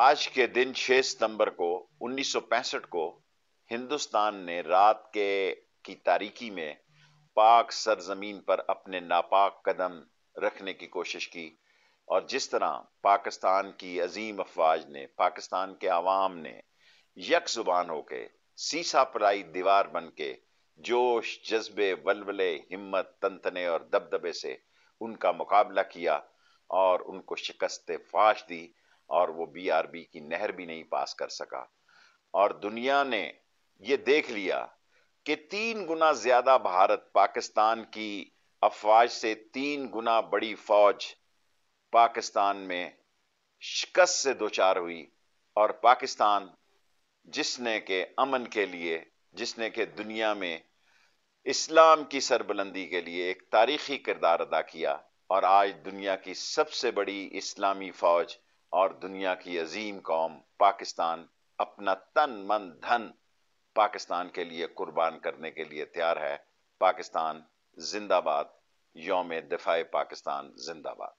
आज के दिन 6 सितंबर को 1965 को हिंदुस्तान ने रात के की तारीकी में पाक सरजमीन पर अपने नापाक कदम रखने की कोशिश की और जिस तरह पाकिस्तान की अजीम अफवाज ने पाकिस्तान के आवाम ने यक जुबान होके सीसा पराई दीवार बन के जोश जज्बे वलवले हिम्मत तंतने और दबदबे से उनका मुकाबला किया और उनको शिकस्त फाश दी और वो बीआरबी की नहर भी नहीं पास कर सका और दुनिया ने ये देख लिया कि तीन गुना ज्यादा भारत पाकिस्तान की अफवाज से तीन गुना बड़ी फौज पाकिस्तान में शिकस्त से चार हुई और पाकिस्तान जिसने के अमन के लिए जिसने के दुनिया में इस्लाम की सरबलंदी के लिए एक तारीखी किरदार अदा किया और आज दुनिया की सबसे बड़ी इस्लामी फौज और दुनिया की अजीम कौम पाकिस्तान अपना तन मन धन पाकिस्तान के लिए कुर्बान करने के लिए तैयार है पाकिस्तान जिंदाबाद योम दिफाए पाकिस्तान जिंदाबाद